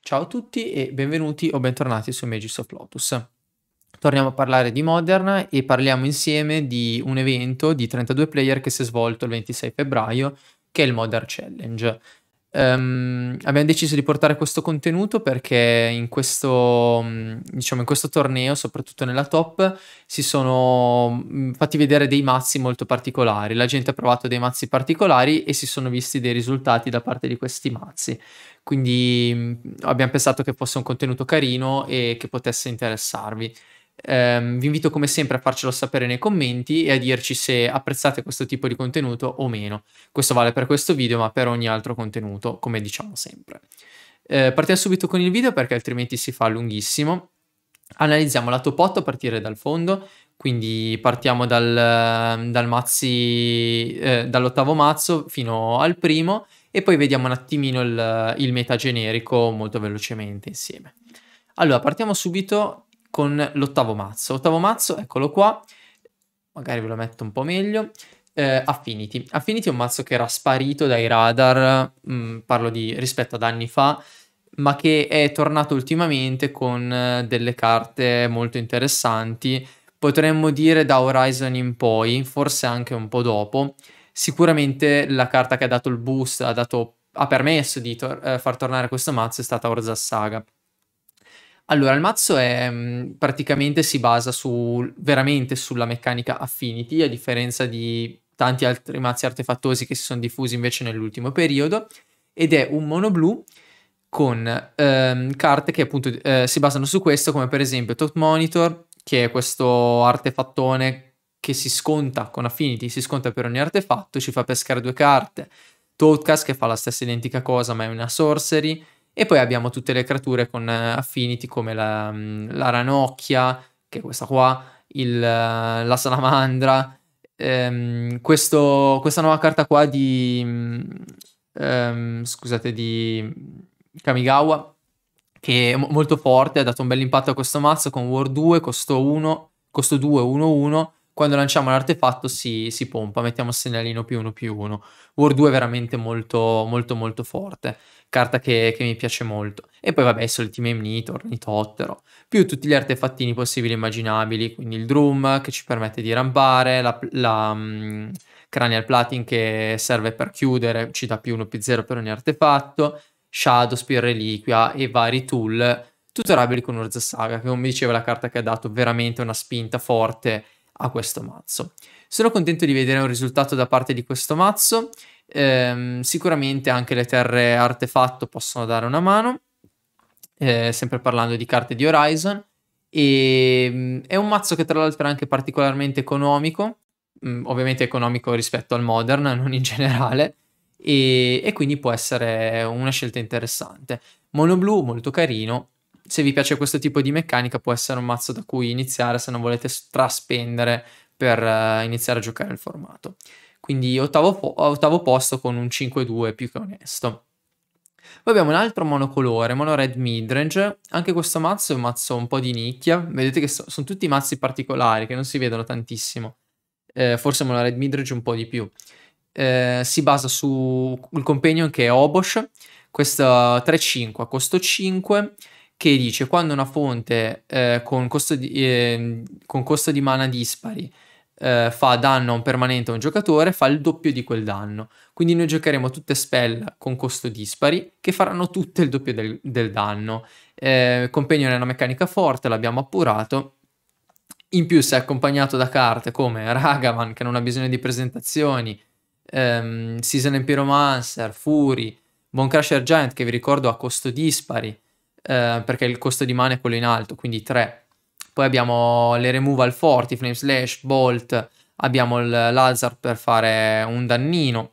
Ciao a tutti e benvenuti o bentornati su Magis of Lotus. Torniamo a parlare di Modern e parliamo insieme di un evento di 32 player che si è svolto il 26 febbraio, che è il Modern Challenge. Um, abbiamo deciso di portare questo contenuto perché in questo, mm, diciamo, in questo torneo, soprattutto nella top, si sono mm, fatti vedere dei mazzi molto particolari. La gente ha provato dei mazzi particolari e si sono visti dei risultati da parte di questi mazzi. Quindi mm, abbiamo pensato che fosse un contenuto carino e che potesse interessarvi. Um, vi invito come sempre a farcelo sapere nei commenti e a dirci se apprezzate questo tipo di contenuto o meno. Questo vale per questo video ma per ogni altro contenuto, come diciamo sempre. Uh, partiamo subito con il video perché altrimenti si fa lunghissimo. Analizziamo la top 8 a partire dal fondo, quindi partiamo dal, dal mazzi, eh, dall'ottavo mazzo fino al primo e poi vediamo un attimino il, il meta generico molto velocemente insieme. Allora, partiamo subito con l'ottavo mazzo. L'ottavo mazzo, eccolo qua, magari ve lo metto un po' meglio, eh, Affinity. Affinity è un mazzo che era sparito dai radar, mh, mm, parlo di rispetto ad anni fa, ma che è tornato ultimamente con eh, delle carte molto interessanti, potremmo dire da Horizon in poi, forse anche un po' dopo. Sicuramente la carta che ha dato il boost, ha, dato, ha permesso di tor- eh, far tornare questo mazzo è stata Orza Saga. Allora, il mazzo è mm, praticamente si basa su, veramente sulla meccanica Affinity, a differenza di tanti altri mazzi artefattosi che si sono diffusi invece nell'ultimo periodo, ed è un mono blu con ehm, carte che appunto eh, si basano su questo, come per esempio Tot Monitor, che è questo artefattone che si sconta con Affinity, si sconta per ogni artefatto, ci fa pescare due carte. Toadcast che fa la stessa identica cosa ma è una sorcery, e poi abbiamo tutte le creature con eh, affinity come la, mm, la ranocchia, che è questa qua, il, eh, la salamandra, ehm, questo, questa nuova carta qua di... Mm, ehm, scusate, di Kamigawa, che è mo- molto forte, ha dato un bel impatto a questo mazzo con War 2, costo 1, costo 2, 1, 1, quando lanciamo l'artefatto si, si pompa, mettiamo segnalino più 1 più 1. War 2 è veramente molto molto molto forte, carta che, che mi piace molto. E poi vabbè i soliti Memnitor, Nitottero, più tutti gli artefattini possibili e immaginabili, quindi il Drum che ci permette di rampare, la, la um, Cranial Platin che serve per chiudere, ci dà più 1 più 0 per ogni artefatto, Shadow, Spear Reliquia e vari tool tutorabili con Urza Saga, che come diceva la carta che ha dato veramente una spinta forte a questo mazzo. Sono contento di vedere un risultato da parte di questo mazzo, ehm, sicuramente anche le terre artefatto possono dare una mano, eh, sempre parlando di carte di Horizon, e mm, è un mazzo che tra l'altro è anche particolarmente economico, mh, mm, ovviamente economico rispetto al modern, non in generale, e, e quindi può essere una scelta interessante. Mono blu, molto carino, se vi piace questo tipo di meccanica può essere un mazzo da cui iniziare se non volete traspendere per uh, iniziare a giocare il formato. Quindi ottavo, po- ottavo posto con un 5-2 più che onesto. Poi abbiamo un altro monocolore, mono red midrange. Anche questo mazzo è un mazzo un po' di nicchia. Vedete che so- sono tutti mazzi particolari che non si vedono tantissimo. Eh, forse mono red midrange un po' di più. Eh, si basa sul companion che è Obosh. Questo 3-5 eh, a costo 5 che dice quando una fonte eh, con, costo di, eh, con, costo di, mana dispari eh, fa danno a un permanente a un giocatore, fa il doppio di quel danno. Quindi noi giocheremo tutte spell con costo dispari che faranno tutte il doppio del, del danno. Eh, Companion è una meccanica forte, l'abbiamo appurato. In più se è accompagnato da carte come Ragavan, che non ha bisogno di presentazioni, ehm, Season and Pyromancer, Fury, Boncrusher Giant, che vi ricordo ha costo dispari, eh, perché il costo di mana è quello in alto, quindi 3. Poi abbiamo le removal forti, flame slash, bolt, abbiamo il lazar per fare un dannino,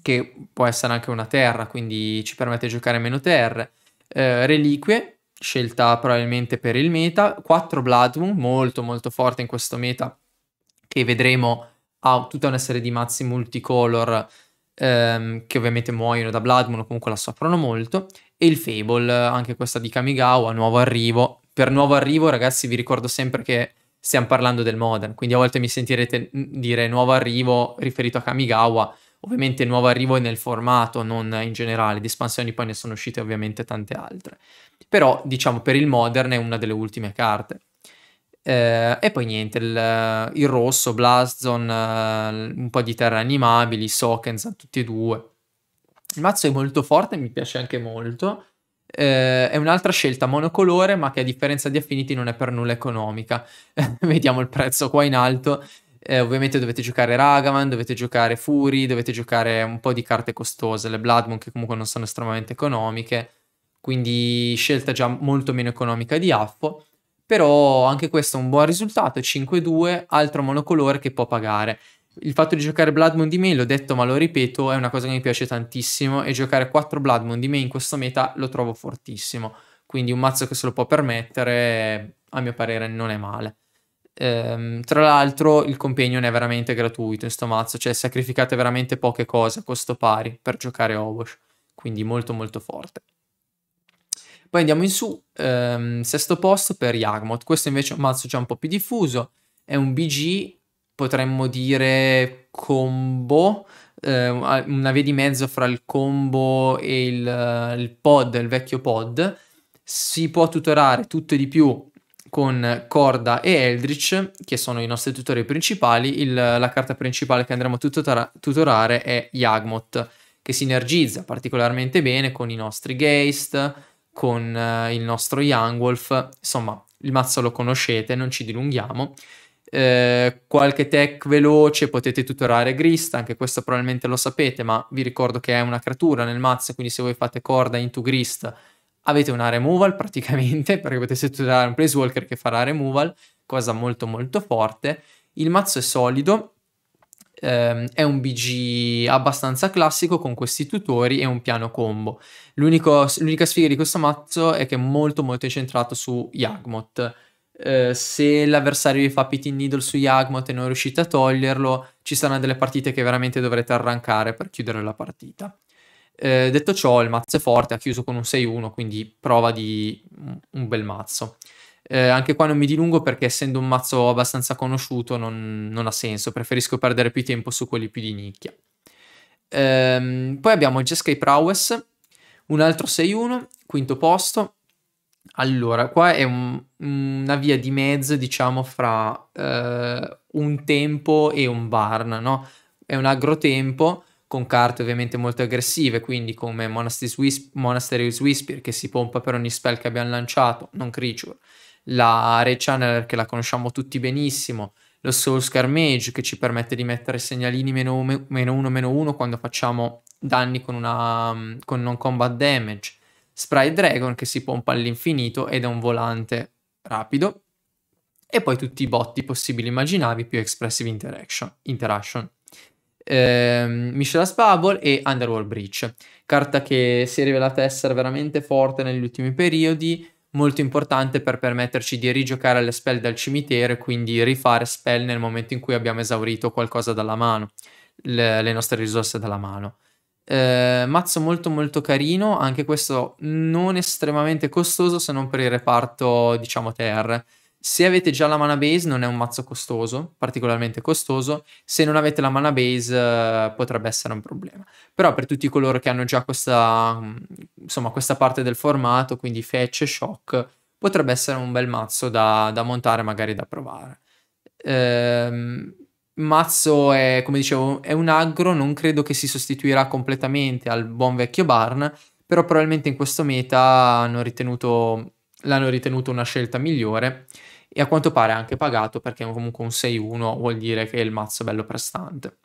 che può essere anche una terra, quindi ci permette di giocare meno terre. Eh, reliquie, scelta probabilmente per il meta, 4 Bloodwound, molto molto forte in questo meta, che vedremo ha tutta una serie di mazzi multicolor ehm, che ovviamente muoiono da Bloodmoon comunque la soffrono molto, e il Fable, anche questa di Kamigawa, nuovo arrivo. Per nuovo arrivo, ragazzi, vi ricordo sempre che stiamo parlando del Modern, quindi a volte mi sentirete dire nuovo arrivo riferito a Kamigawa, ovviamente nuovo arrivo è nel formato, non in generale, di espansioni poi ne sono uscite ovviamente tante altre. Però diciamo per il Modern è una delle ultime carte. Eh, e poi niente, il, il rosso, Blaston, eh, un po' di terre animabili, Sokens, tutti e due. Il mazzo è molto forte, mi piace anche molto. Eh, è un'altra scelta monocolore, ma che a differenza di Affinity non è per nulla economica. Vediamo il prezzo qua in alto. Eh, ovviamente dovete giocare Ragaman, dovete giocare Fury, dovete giocare un po' di carte costose, le Bloodmoon che comunque non sono estremamente economiche, quindi scelta già molto meno economica di Affo però anche questo è un buon risultato, 5-2, altro monocolore che può pagare. Il fatto di giocare Blood Moon di me, l'ho detto ma lo ripeto, è una cosa che mi piace tantissimo e giocare 4 Blood Moon di me in questo meta lo trovo fortissimo, quindi un mazzo che se lo può permettere a mio parere non è male. Ehm, tra l'altro il companion è veramente gratuito in sto mazzo, cioè sacrificate veramente poche cose a costo pari per giocare Obosh, quindi molto molto forte. Poi andiamo in su, ehm, sesto posto per Yagmoth. Questo invece è un mazzo già un po' più diffuso. È un BG, potremmo dire combo, eh, una via di mezzo fra il combo e il, il pod, il vecchio pod. Si può tutorare tutto e di più con Corda e Eldritch, che sono i nostri tutori principali. Il, la carta principale che andremo a tutora, tutorare è Yagmoth, che sinergizza particolarmente bene con i nostri Geist, con eh, il nostro Young Wolf. Insomma, il mazzo lo conoscete, non ci dilunghiamo. Eh, qualche tech veloce, potete tutorare Grist, anche questo probabilmente lo sapete, ma vi ricordo che è una creatura nel mazzo, quindi se voi fate corda into Grist avete una removal praticamente, perché potete tutorare un Placewalker che farà removal, cosa molto molto forte. Il mazzo è solido, ehm, è un BG abbastanza classico con questi tutori e un piano combo. L'unico, l'unica sfiga di questo mazzo è che è molto molto incentrato su Yagmoth. Eh, se l'avversario vi fa Pitting Needle su Yagmoth e non riuscite a toglierlo, ci saranno delle partite che veramente dovrete arrancare per chiudere la partita. Eh, detto ciò, il mazzo è forte, ha chiuso con un 6-1, quindi prova di un bel mazzo. Eh, anche qua non mi dilungo perché essendo un mazzo abbastanza conosciuto non, non ha senso, preferisco perdere più tempo su quelli più di nicchia. Ehm, poi abbiamo Jeskai Prowess, un altro 6-1, quinto posto. Allora, qua è un, una via di mezzo, diciamo, fra eh, un tempo e un barn, no? È un agro tempo con carte ovviamente molto aggressive, quindi come Monastery's, Whisp- Monastery's Whisper che si pompa per ogni spell che abbiamo lanciato, non creature, la Ray Channel che la conosciamo tutti benissimo, lo Soul Scar Mage che ci permette di mettere segnalini meno uno, meno uno quando facciamo danni con, una, mm, con non combat damage, Sprite Dragon che si pompa all'infinito ed è un volante rapido, e poi tutti i botti possibili immaginabili più Expressive Interaction. interaction. Ehm, Michelle's Bubble e Underworld Breach, carta che si è rivelata essere veramente forte negli ultimi periodi, molto importante per permetterci di rigiocare le spell dal cimitero e quindi rifare spell nel momento in cui abbiamo esaurito qualcosa dalla mano, le, le nostre risorse dalla mano. Eh, mazzo molto molto carino, anche questo non estremamente costoso se non per il reparto diciamo terre se avete già la mana base non è un mazzo costoso, particolarmente costoso, se non avete la mana base eh, potrebbe essere un problema. Però per tutti coloro che hanno già questa, mm, insomma, questa parte del formato, quindi fetch e shock, potrebbe essere un bel mazzo da, da montare, magari da provare. Ehm, mazzo è, come dicevo, è un aggro, non credo che si sostituirà completamente al buon vecchio Barn, però probabilmente in questo meta hanno ritenuto l'hanno ritenuto una scelta migliore e a quanto pare anche pagato perché comunque un 6-1 vuol dire che il mazzo è bello prestante.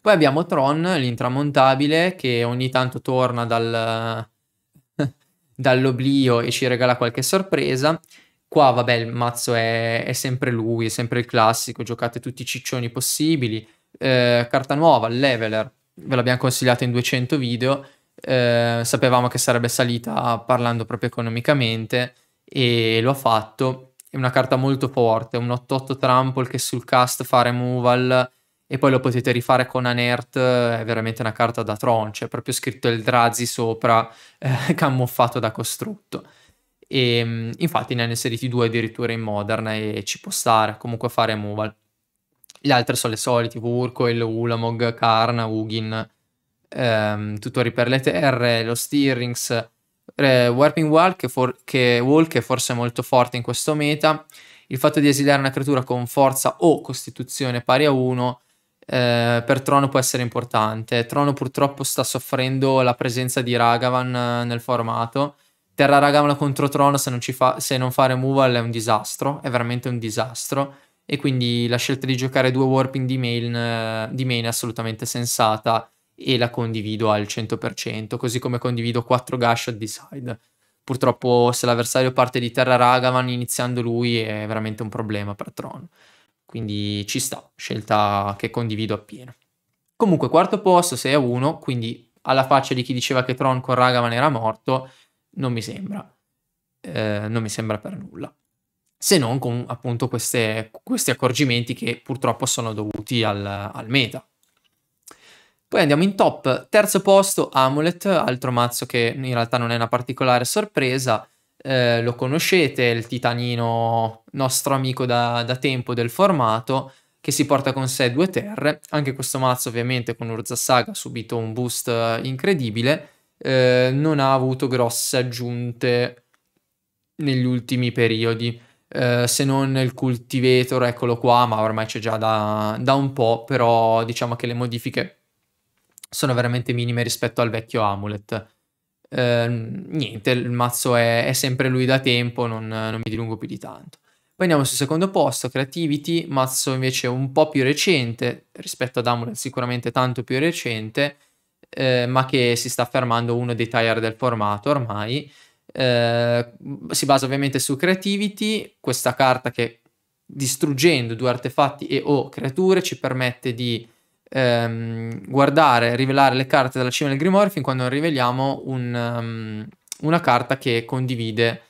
Poi abbiamo Tron, l'intramontabile, che ogni tanto torna dal, dall'oblio e ci regala qualche sorpresa. Qua, vabbè, il mazzo è, è, sempre lui, è sempre il classico, giocate tutti i ciccioni possibili. Eh, carta nuova, leveler, ve l'abbiamo consigliato in 200 video, eh, sapevamo che sarebbe salita parlando proprio economicamente e lo ha fatto. È una carta molto forte, un 8-8 trample che sul cast fa removal e poi lo potete rifare con Anert, è veramente una carta da tron, è proprio scritto il Drazi sopra, eh, camuffato da costrutto. E, mm, infatti ne hanno inseriti due addirittura in Modern e ci può stare, comunque fare removal. Le altre sono le solite, Vurkoil, Ulamog, Karn, Ugin, ehm, tutori per le terre, lo steerings, eh, warping wall che, for- che wall che forse è molto forte in questo meta, il fatto di esiliare una creatura con forza o costituzione pari a 1 eh, per Trono può essere importante. Trono purtroppo sta soffrendo la presenza di Ragavan eh, nel formato. Terra Ragavan contro Trono se non, fa, se non fa removal è un disastro, è veramente un disastro. E quindi la scelta di giocare due warping di main, eh, di main è assolutamente sensata e la condivido al 100%, così come condivido 4 gash di side. Purtroppo se l'avversario parte di terra Ragavan iniziando lui è veramente un problema per Tron. Quindi ci sta, scelta che condivido appieno. Comunque quarto posto 6 a 1, quindi alla faccia di chi diceva che Tron con Ragavan era morto, non mi sembra. Eh, non mi sembra per nulla se non con appunto queste, questi accorgimenti che purtroppo sono dovuti al, al, meta. Poi andiamo in top, terzo posto Amulet, altro mazzo che in realtà non è una particolare sorpresa, eh, lo conoscete, il titanino nostro amico da, da, tempo del formato, che si porta con sé due terre, anche questo mazzo ovviamente con Urza Saga ha subito un boost eh, incredibile, eh, non ha avuto grosse aggiunte negli ultimi periodi. Uh, se non il cultivator, eccolo qua, ma ormai c'è già da, da, un po', però diciamo che le modifiche sono veramente minime rispetto al vecchio Amulet. Eh, niente, il mazzo è, è, sempre lui da tempo, non, non mi dilungo più di tanto. Poi andiamo sul secondo posto, Creativity, mazzo invece un po' più recente rispetto ad Amulet, sicuramente tanto più recente, eh, ma che si sta affermando uno dei tire del formato ormai. Eh, si basa ovviamente su Creativity, questa carta che distruggendo due artefatti e o creature ci permette di ehm, guardare, rivelare le carte dalla cima del grimorio fin quando non riveliamo un, um, una carta che condivide,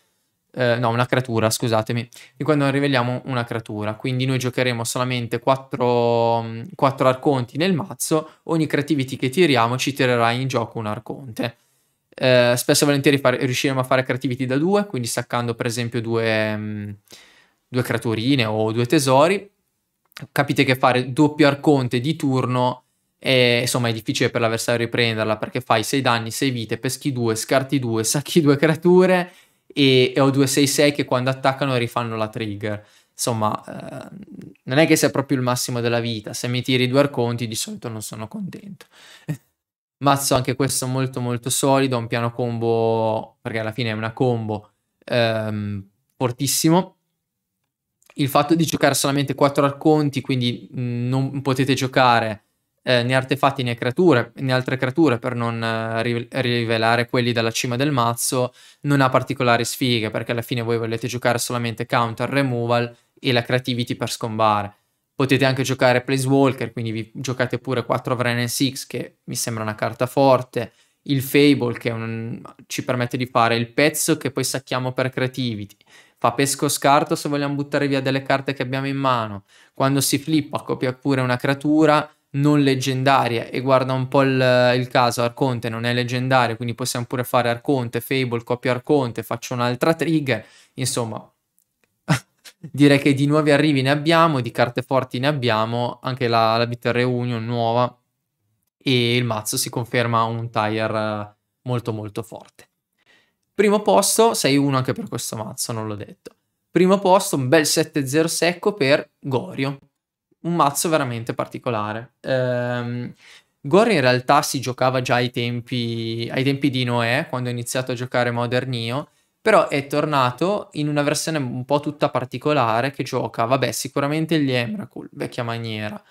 eh, no, una creatura, scusatemi, fin quando non riveliamo una creatura. Quindi noi giocheremo solamente 4, 4 arconti nel mazzo, ogni creativity che tiriamo ci tirerà in gioco un arconte. Eh, spesso e volentieri fare, riusciremo a fare creativity da due, quindi staccando per esempio due, mh, ehm, due creaturine o due tesori capite che fare doppio arconte di turno è, insomma, è difficile per l'avversario riprenderla perché fai 6 danni, 6 vite, peschi 2, scarti 2, sacchi 2 creature e, e ho 2-6-6 che quando attaccano rifanno la trigger. Insomma, eh, non è che sia proprio il massimo della vita. Se mi tiri due arconti di solito non sono contento. Mazzo anche questo molto molto solido, un piano combo, perché alla fine è una combo ehm, fortissimo il fatto di giocare solamente 4 arconti, quindi mm, non potete giocare eh, né artefatti né creature, né altre creature per non eh, rivelare quelli dalla cima del mazzo, non ha particolari sfighe perché alla fine voi volete giocare solamente counter, removal e la creativity per scombare. Potete anche giocare Placewalker, quindi vi giocate pure 4 of Renan 6 che mi sembra una carta forte, il Fable che un... ci permette di fare il pezzo che poi sacchiamo per creativity fa pesco scarto se vogliamo buttare via delle carte che abbiamo in mano. Quando si flippa copia pure una creatura non leggendaria e guarda un po' il, il, caso Arconte non è leggendario quindi possiamo pure fare Arconte, Fable, copio Arconte, faccio un'altra trigger insomma direi che di nuovi arrivi ne abbiamo, di carte forti ne abbiamo anche la, la BTR Union nuova e il mazzo si conferma un tire eh, molto molto forte Primo posto, 6-1 anche per questo mazzo, non l'ho detto. Primo posto, un bel 7-0 secco per Gorio. Un mazzo veramente particolare. Ehm, Gorio in realtà si giocava già ai tempi, ai tempi di Noè, quando ho iniziato a giocare Modern Io, però è tornato in una versione un po' tutta particolare che gioca, vabbè, sicuramente gli Emrakul, vecchia maniera.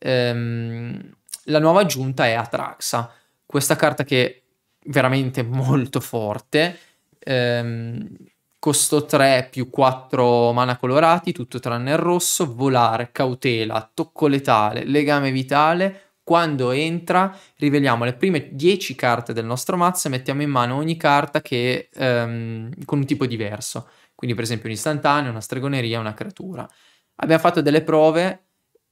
Ehm, la nuova aggiunta è Atraxa, questa carta che veramente molto forte. Ehm, costo 3 più 4 mana colorati, tutto tranne il rosso, volare, cautela, tocco letale, legame vitale. Quando entra, riveliamo le prime 10 carte del nostro mazzo e mettiamo in mano ogni carta che, ehm, con un tipo diverso. Quindi, per esempio, un istantaneo, una stregoneria, una creatura. Abbiamo fatto delle prove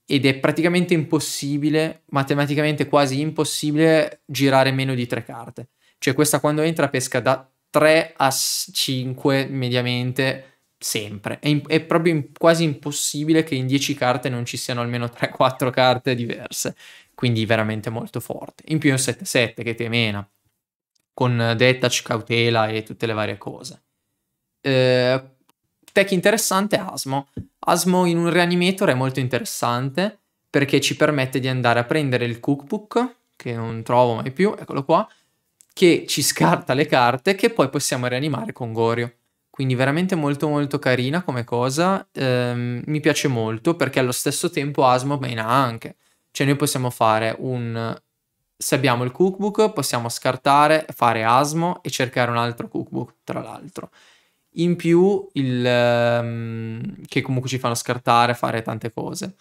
ed è praticamente impossibile, matematicamente quasi impossibile, girare meno di tre carte. Cioè questa quando entra pesca da 3 a 5 mediamente sempre. È, in, è proprio in, quasi impossibile che in 10 carte non ci siano almeno 3-4 carte diverse. Quindi veramente molto forte. In più è un 7-7 che te mena con detach, cautela e tutte le varie cose. Eh, tech interessante Asmo. Asmo in un reanimator è molto interessante perché ci permette di andare a prendere il cookbook, che non trovo mai più, eccolo qua, che ci scarta le carte che poi possiamo rianimare con Gorio. Quindi veramente molto molto carina come cosa, ehm, mi piace molto perché allo stesso tempo Asmo mena anche. Cioè noi possiamo fare un... se abbiamo il cookbook possiamo scartare, fare Asmo e cercare un altro cookbook tra l'altro. In più il... Ehm, che comunque ci fanno scartare, fare tante cose.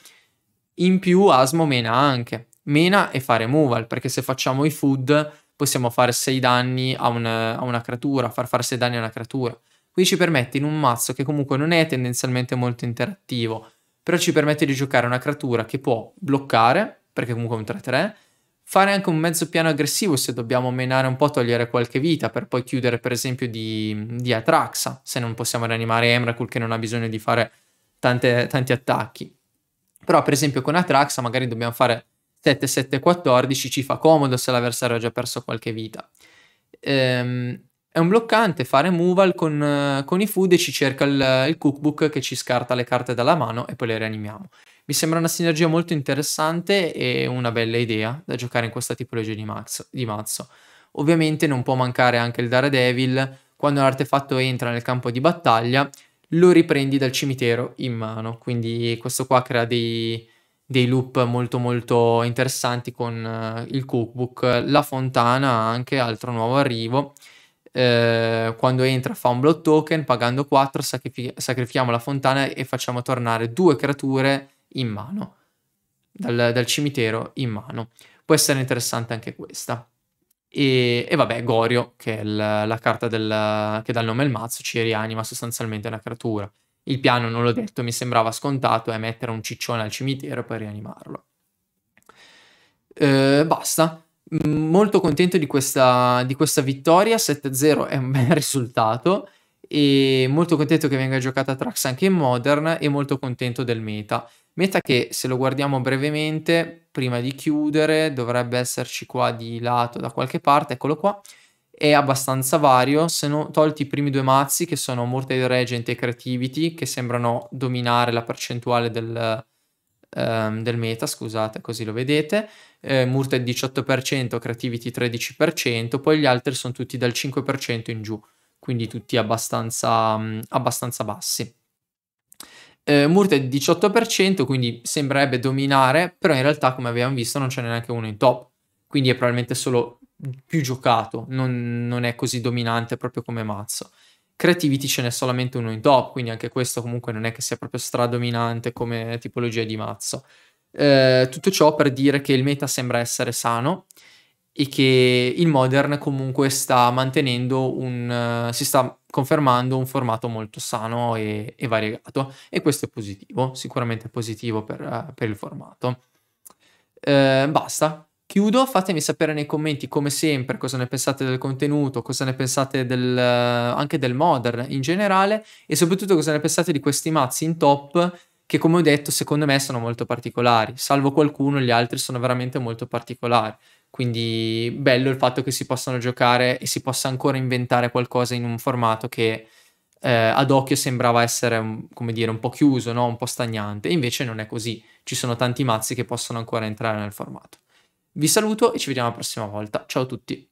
In più Asmo mena anche, mena e fa removal perché se facciamo i food possiamo fare 6 danni a una, a una creatura, far fare 6 danni a una creatura. Qui ci permette in un mazzo che comunque non è tendenzialmente molto interattivo, però ci permette di giocare una creatura che può bloccare, perché comunque è un 3-3, fare anche un mezzo piano aggressivo se dobbiamo menare un po', togliere qualche vita, per poi chiudere per esempio di, di Atraxa, se non possiamo rianimare Emrakul che non ha bisogno di fare tante, tanti attacchi. Però per esempio con Atraxa magari dobbiamo fare 7-7-14 ci fa comodo se l'avversario ha già perso qualche vita. Ehm, è un bloccante fare removal con, con i food e ci cerca il, il, cookbook che ci scarta le carte dalla mano e poi le rianimiamo. Mi sembra una sinergia molto interessante e una bella idea da giocare in questa tipologia di, max, di mazzo. Ovviamente non può mancare anche il Daredevil, quando l'artefatto entra nel campo di battaglia lo riprendi dal cimitero in mano, quindi questo qua crea dei, dei loop molto molto interessanti con eh, il cookbook, la fontana anche, altro nuovo arrivo. Eh, quando entra fa un blood token, pagando 4 sacrifi- sacrifichiamo la fontana e facciamo tornare due creature in mano, dal, dal cimitero in mano. Può essere interessante anche questa. E, e, vabbè, Gorio, che è la, la carta del, che dà il nome al mazzo, ci rianima sostanzialmente una creatura. Il piano, non l'ho detto, mi sembrava scontato, è mettere un ciccione al cimitero per rianimarlo. Eh, basta. Mm, molto contento di questa, di questa vittoria, 7-0 è un bel risultato e molto contento che venga giocata Trax anche in Modern e molto contento del meta. Meta che se lo guardiamo brevemente, prima di chiudere, dovrebbe esserci qua di lato da qualche parte, eccolo qua, è abbastanza vario, se non tolti i primi due mazzi che sono Mortal Regent e Creativity, che sembrano dominare la percentuale del, ehm, del meta, scusate, così lo vedete. Eh, Murta 18%, Creativity 13%, poi gli altri sono tutti dal 5% in giù, quindi tutti abbastanza, mh, abbastanza bassi. Eh, Murta 18%, quindi sembrerebbe dominare, però in realtà come abbiamo visto non ce n'è neanche uno in top, quindi è probabilmente solo più giocato, non, non, è così dominante proprio come mazzo. Creativity ce n'è solamente uno in top, quindi anche questo comunque non è che sia proprio stradominante come tipologia di mazzo. Eh, tutto ciò per dire che il meta sembra essere sano e che il Modern comunque sta mantenendo un... Eh, si sta confermando un formato molto sano e, e, variegato e questo è positivo, sicuramente positivo per, eh, per il formato. Eh, basta, Chiudo, fatemi sapere nei commenti come sempre cosa ne pensate del contenuto, cosa ne pensate del, eh, anche del modern in generale e soprattutto cosa ne pensate di questi mazzi in top che come ho detto secondo me sono molto particolari, salvo qualcuno gli altri sono veramente molto particolari, quindi bello il fatto che si possano giocare e si possa ancora inventare qualcosa in un formato che eh, ad occhio sembrava essere, un, come dire, un po' chiuso, no? un po' stagnante, invece non è così, ci sono tanti mazzi che possono ancora entrare nel formato. Vi saluto e ci vediamo la prossima volta. Ciao a tutti.